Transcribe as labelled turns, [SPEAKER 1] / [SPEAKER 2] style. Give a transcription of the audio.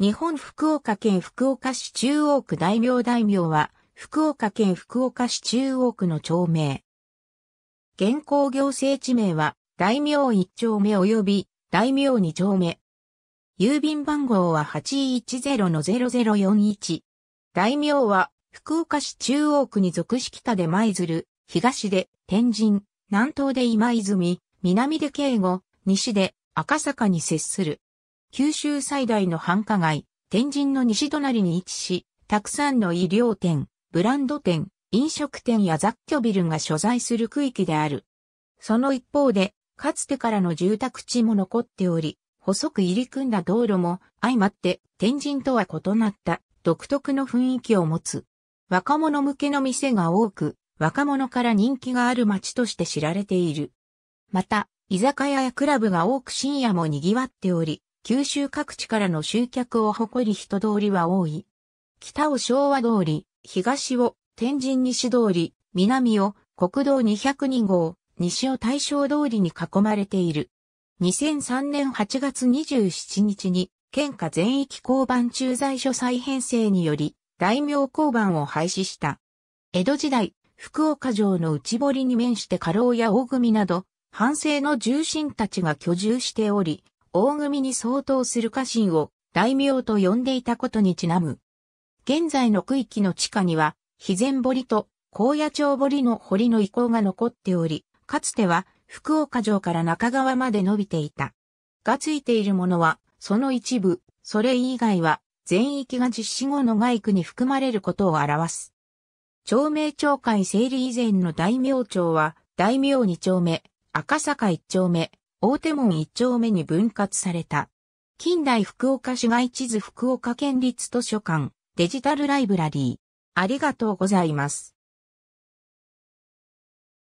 [SPEAKER 1] 日本福岡県福岡市中央区大名大名は、福岡県福岡市中央区の町名。現行行政地名は、大名1丁目及び、大名2丁目。郵便番号は810-0041。大名は、福岡市中央区に属し北で舞鶴、東で天神、南東で今泉、南で慶吾、西で赤坂に接する。九州最大の繁華街、天神の西隣に位置し、たくさんの医療店、ブランド店、飲食店や雑居ビルが所在する区域である。その一方で、かつてからの住宅地も残っており、細く入り組んだ道路も相まって天神とは異なった独特の雰囲気を持つ。若者向けの店が多く、若者から人気がある街として知られている。また、居酒屋やクラブが多く深夜も賑わっており、九州各地からの集客を誇り人通りは多い。北を昭和通り、東を天神西通り、南を国道202号、西を大正通りに囲まれている。2003年8月27日に、県下全域交番駐在所再編成により、大名交番を廃止した。江戸時代、福岡城の内堀に面して家老や大組など、藩政の重臣たちが居住しており、大組に相当する家臣を大名と呼んでいたことにちなむ。現在の区域の地下には、肥前堀と高野町堀の堀の遺構が残っており、かつては福岡城から中川まで伸びていた。がついているものは、その一部、それ以外は、全域が実施後の外区に含まれることを表す。町名町会整理以前の大名町は、大名二丁目、赤坂一丁目、大手門一丁目に分割された。近代福岡市街地図福岡県立図書館デジタルライブラリー。ありがとうございます。